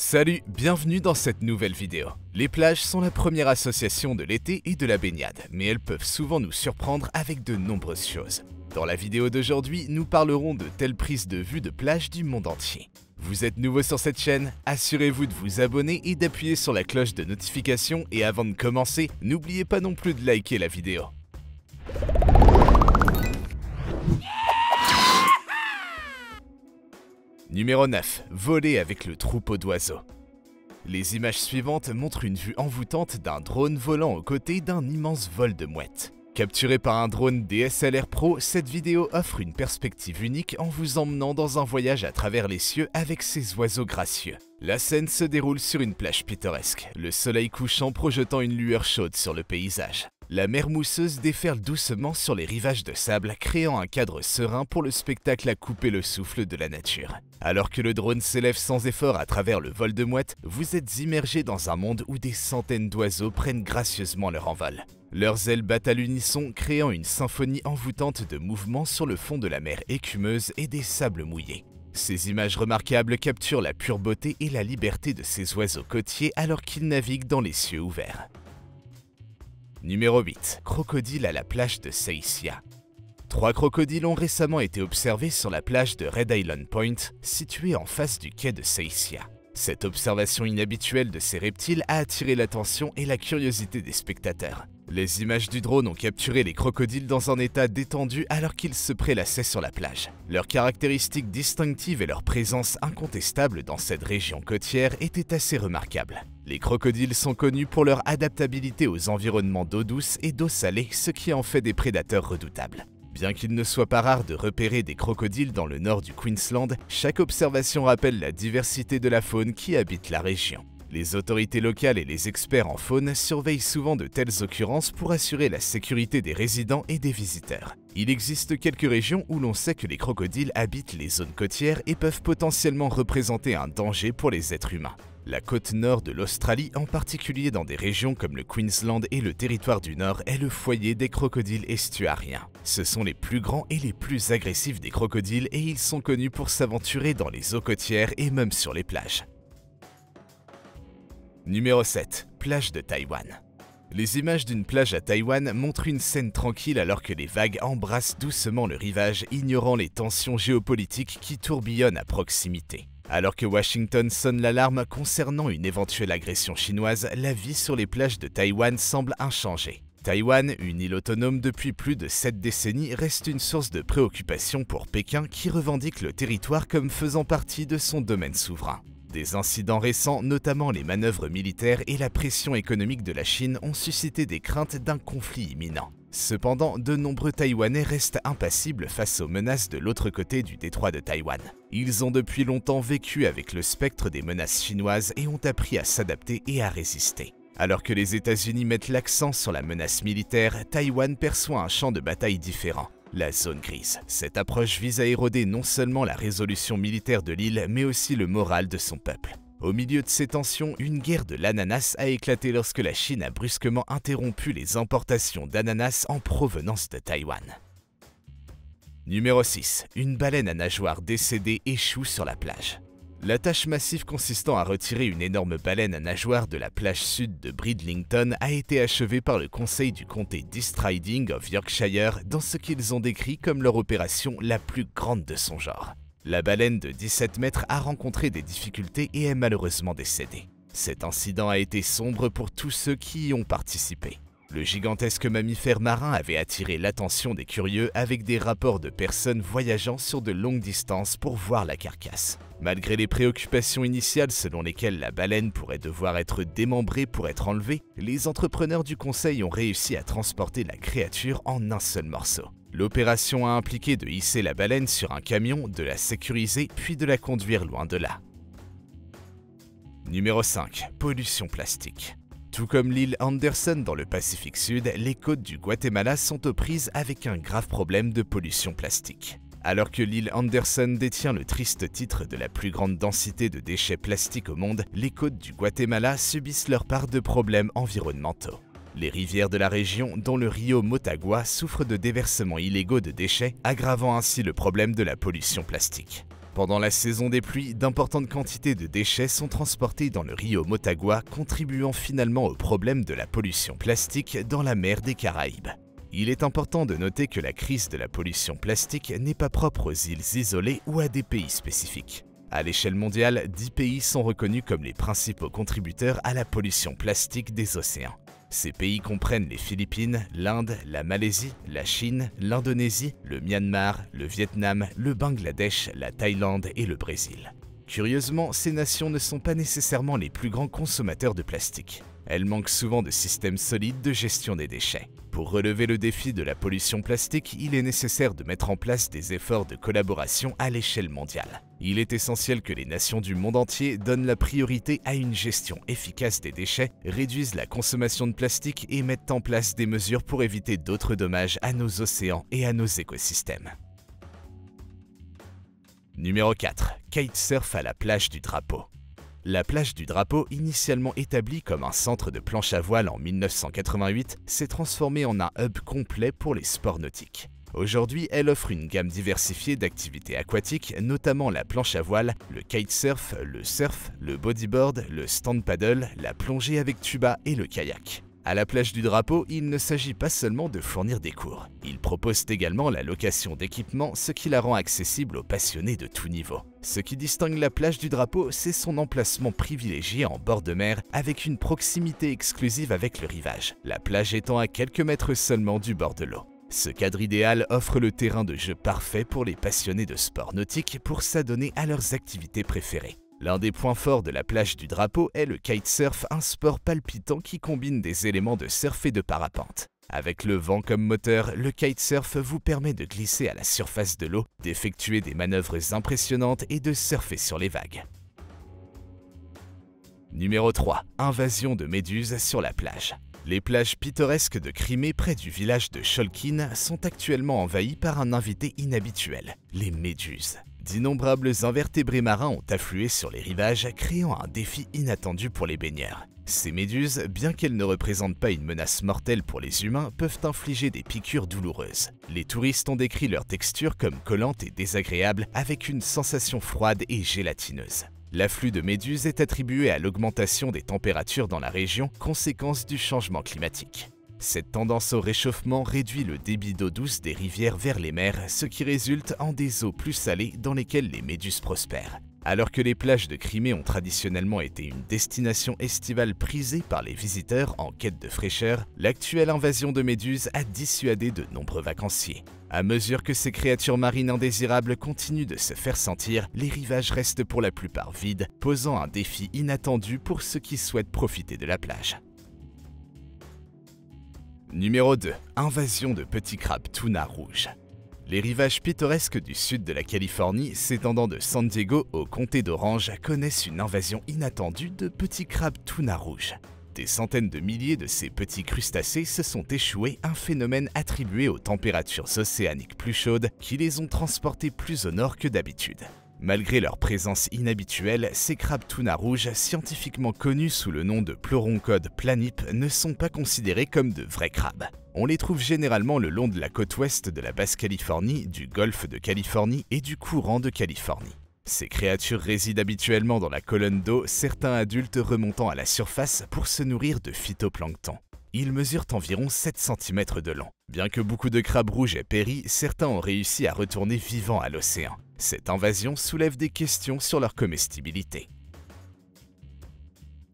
Salut, bienvenue dans cette nouvelle vidéo. Les plages sont la première association de l'été et de la baignade, mais elles peuvent souvent nous surprendre avec de nombreuses choses. Dans la vidéo d'aujourd'hui, nous parlerons de telles prises de vue de plages du monde entier. Vous êtes nouveau sur cette chaîne Assurez-vous de vous abonner et d'appuyer sur la cloche de notification et avant de commencer, n'oubliez pas non plus de liker la vidéo. Numéro 9. Voler avec le troupeau d'oiseaux. Les images suivantes montrent une vue envoûtante d'un drone volant aux côtés d'un immense vol de mouettes. Capturé par un drone DSLR Pro, cette vidéo offre une perspective unique en vous emmenant dans un voyage à travers les cieux avec ces oiseaux gracieux. La scène se déroule sur une plage pittoresque, le soleil couchant projetant une lueur chaude sur le paysage. La mer mousseuse déferle doucement sur les rivages de sable, créant un cadre serein pour le spectacle à couper le souffle de la nature. Alors que le drone s'élève sans effort à travers le vol de mouettes, vous êtes immergé dans un monde où des centaines d'oiseaux prennent gracieusement leur envol. Leurs ailes battent à l'unisson, créant une symphonie envoûtante de mouvements sur le fond de la mer écumeuse et des sables mouillés. Ces images remarquables capturent la pure beauté et la liberté de ces oiseaux côtiers alors qu'ils naviguent dans les cieux ouverts. Numéro 8. Crocodile à la plage de Seisia. Trois crocodiles ont récemment été observés sur la plage de Red Island Point, située en face du quai de Seisia. Cette observation inhabituelle de ces reptiles a attiré l'attention et la curiosité des spectateurs. Les images du drone ont capturé les crocodiles dans un état détendu alors qu'ils se prélassaient sur la plage. Leurs caractéristiques distinctives et leur présence incontestable dans cette région côtière étaient assez remarquables. Les crocodiles sont connus pour leur adaptabilité aux environnements d'eau douce et d'eau salée, ce qui en fait des prédateurs redoutables. Bien qu'il ne soit pas rare de repérer des crocodiles dans le nord du Queensland, chaque observation rappelle la diversité de la faune qui habite la région. Les autorités locales et les experts en faune surveillent souvent de telles occurrences pour assurer la sécurité des résidents et des visiteurs. Il existe quelques régions où l'on sait que les crocodiles habitent les zones côtières et peuvent potentiellement représenter un danger pour les êtres humains. La côte nord de l'Australie, en particulier dans des régions comme le Queensland et le territoire du Nord, est le foyer des crocodiles estuariens. Ce sont les plus grands et les plus agressifs des crocodiles et ils sont connus pour s'aventurer dans les eaux côtières et même sur les plages. Numéro 7. Plage de Taïwan. Les images d'une plage à Taïwan montrent une scène tranquille alors que les vagues embrassent doucement le rivage, ignorant les tensions géopolitiques qui tourbillonnent à proximité. Alors que Washington sonne l'alarme concernant une éventuelle agression chinoise, la vie sur les plages de Taïwan semble inchangée. Taïwan, une île autonome depuis plus de sept décennies, reste une source de préoccupation pour Pékin qui revendique le territoire comme faisant partie de son domaine souverain. Des incidents récents, notamment les manœuvres militaires et la pression économique de la Chine, ont suscité des craintes d'un conflit imminent. Cependant, de nombreux Taïwanais restent impassibles face aux menaces de l'autre côté du détroit de Taïwan. Ils ont depuis longtemps vécu avec le spectre des menaces chinoises et ont appris à s'adapter et à résister. Alors que les États-Unis mettent l'accent sur la menace militaire, Taïwan perçoit un champ de bataille différent, la zone grise. Cette approche vise à éroder non seulement la résolution militaire de l'île, mais aussi le moral de son peuple. Au milieu de ces tensions, une guerre de l'ananas a éclaté lorsque la Chine a brusquement interrompu les importations d'ananas en provenance de Taïwan. Numéro 6. Une baleine à nageoires décédée échoue sur la plage. La tâche massive consistant à retirer une énorme baleine à nageoires de la plage sud de Bridlington a été achevée par le conseil du comté d'Eastriding of Yorkshire dans ce qu'ils ont décrit comme leur opération la plus grande de son genre. La baleine de 17 mètres a rencontré des difficultés et est malheureusement décédée. Cet incident a été sombre pour tous ceux qui y ont participé. Le gigantesque mammifère marin avait attiré l'attention des curieux avec des rapports de personnes voyageant sur de longues distances pour voir la carcasse. Malgré les préoccupations initiales selon lesquelles la baleine pourrait devoir être démembrée pour être enlevée, les entrepreneurs du conseil ont réussi à transporter la créature en un seul morceau. L'opération a impliqué de hisser la baleine sur un camion, de la sécuriser, puis de la conduire loin de là. Numéro 5. Pollution plastique. Tout comme l'île Anderson dans le Pacifique Sud, les côtes du Guatemala sont aux prises avec un grave problème de pollution plastique. Alors que l'île Anderson détient le triste titre de la plus grande densité de déchets plastiques au monde, les côtes du Guatemala subissent leur part de problèmes environnementaux. Les rivières de la région, dont le rio Motagua, souffrent de déversements illégaux de déchets, aggravant ainsi le problème de la pollution plastique. Pendant la saison des pluies, d'importantes quantités de déchets sont transportées dans le rio Motagua, contribuant finalement au problème de la pollution plastique dans la mer des Caraïbes. Il est important de noter que la crise de la pollution plastique n'est pas propre aux îles isolées ou à des pays spécifiques. À l'échelle mondiale, 10 pays sont reconnus comme les principaux contributeurs à la pollution plastique des océans. Ces pays comprennent les Philippines, l'Inde, la Malaisie, la Chine, l'Indonésie, le Myanmar, le Vietnam, le Bangladesh, la Thaïlande et le Brésil. Curieusement, ces nations ne sont pas nécessairement les plus grands consommateurs de plastique elle manque souvent de systèmes solides de gestion des déchets. Pour relever le défi de la pollution plastique, il est nécessaire de mettre en place des efforts de collaboration à l'échelle mondiale. Il est essentiel que les nations du monde entier donnent la priorité à une gestion efficace des déchets, réduisent la consommation de plastique et mettent en place des mesures pour éviter d'autres dommages à nos océans et à nos écosystèmes. Numéro 4. Kitesurf à la plage du drapeau. La plage du Drapeau, initialement établie comme un centre de planche à voile en 1988, s'est transformée en un hub complet pour les sports nautiques. Aujourd'hui, elle offre une gamme diversifiée d'activités aquatiques, notamment la planche à voile, le kitesurf, le surf, le bodyboard, le stand paddle, la plongée avec tuba et le kayak. À la plage du drapeau, il ne s'agit pas seulement de fournir des cours. Il propose également la location d'équipements, ce qui la rend accessible aux passionnés de tout niveau. Ce qui distingue la plage du drapeau, c'est son emplacement privilégié en bord de mer avec une proximité exclusive avec le rivage, la plage étant à quelques mètres seulement du bord de l'eau. Ce cadre idéal offre le terrain de jeu parfait pour les passionnés de sport nautique pour s'adonner à leurs activités préférées. L'un des points forts de la plage du drapeau est le kitesurf, un sport palpitant qui combine des éléments de surf et de parapente. Avec le vent comme moteur, le kitesurf vous permet de glisser à la surface de l'eau, d'effectuer des manœuvres impressionnantes et de surfer sur les vagues. Numéro 3. Invasion de méduses sur la plage. Les plages pittoresques de Crimée près du village de Cholkin sont actuellement envahies par un invité inhabituel, les méduses d'innombrables invertébrés marins ont afflué sur les rivages, créant un défi inattendu pour les baigneurs. Ces méduses, bien qu'elles ne représentent pas une menace mortelle pour les humains, peuvent infliger des piqûres douloureuses. Les touristes ont décrit leur texture comme collante et désagréable, avec une sensation froide et gélatineuse. L'afflux de méduses est attribué à l'augmentation des températures dans la région, conséquence du changement climatique. Cette tendance au réchauffement réduit le débit d'eau douce des rivières vers les mers, ce qui résulte en des eaux plus salées dans lesquelles les méduses prospèrent. Alors que les plages de Crimée ont traditionnellement été une destination estivale prisée par les visiteurs en quête de fraîcheur, l'actuelle invasion de méduses a dissuadé de nombreux vacanciers. À mesure que ces créatures marines indésirables continuent de se faire sentir, les rivages restent pour la plupart vides, posant un défi inattendu pour ceux qui souhaitent profiter de la plage. Numéro 2. Invasion de petits crabes tuna rouges. Les rivages pittoresques du sud de la Californie, s'étendant de San Diego au comté d'Orange, connaissent une invasion inattendue de petits crabes tuna rouges. Des centaines de milliers de ces petits crustacés se sont échoués, un phénomène attribué aux températures océaniques plus chaudes qui les ont transportés plus au nord que d'habitude. Malgré leur présence inhabituelle, ces crabes tuna rouges, scientifiquement connus sous le nom de pleuroncode planip, ne sont pas considérés comme de vrais crabes. On les trouve généralement le long de la côte ouest de la Basse-Californie, du golfe de Californie et du courant de Californie. Ces créatures résident habituellement dans la colonne d'eau, certains adultes remontant à la surface pour se nourrir de phytoplancton. Ils mesurent environ 7 cm de long. Bien que beaucoup de crabes rouges aient péri, certains ont réussi à retourner vivants à l'océan. Cette invasion soulève des questions sur leur comestibilité.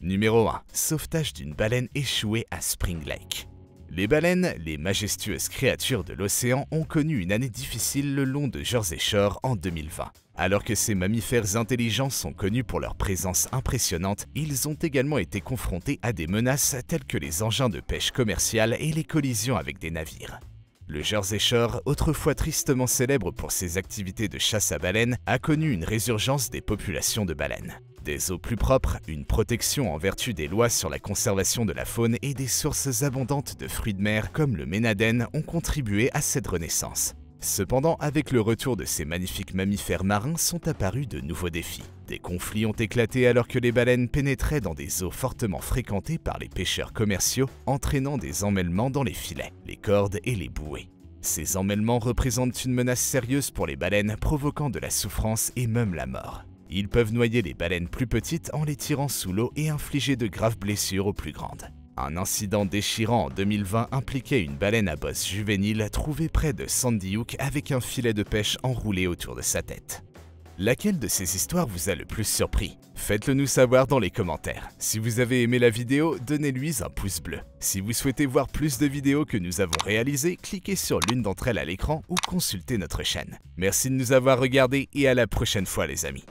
Numéro 1. Sauvetage d'une baleine échouée à Spring Lake. Les baleines, les majestueuses créatures de l'océan, ont connu une année difficile le long de Jersey Shore en 2020. Alors que ces mammifères intelligents sont connus pour leur présence impressionnante, ils ont également été confrontés à des menaces telles que les engins de pêche commerciale et les collisions avec des navires. Le Jersey Shore, autrefois tristement célèbre pour ses activités de chasse à baleines, a connu une résurgence des populations de baleines. Des eaux plus propres, une protection en vertu des lois sur la conservation de la faune et des sources abondantes de fruits de mer comme le ménaden ont contribué à cette renaissance. Cependant, avec le retour de ces magnifiques mammifères marins sont apparus de nouveaux défis. Des conflits ont éclaté alors que les baleines pénétraient dans des eaux fortement fréquentées par les pêcheurs commerciaux, entraînant des emmêlements dans les filets, les cordes et les bouées. Ces emmêlements représentent une menace sérieuse pour les baleines, provoquant de la souffrance et même la mort. Ils peuvent noyer les baleines plus petites en les tirant sous l'eau et infliger de graves blessures aux plus grandes. Un incident déchirant en 2020 impliquait une baleine à bosse juvénile trouvée près de Sandy Hook avec un filet de pêche enroulé autour de sa tête. Laquelle de ces histoires vous a le plus surpris Faites-le nous savoir dans les commentaires. Si vous avez aimé la vidéo, donnez-lui un pouce bleu. Si vous souhaitez voir plus de vidéos que nous avons réalisées, cliquez sur l'une d'entre elles à l'écran ou consultez notre chaîne. Merci de nous avoir regardés et à la prochaine fois les amis.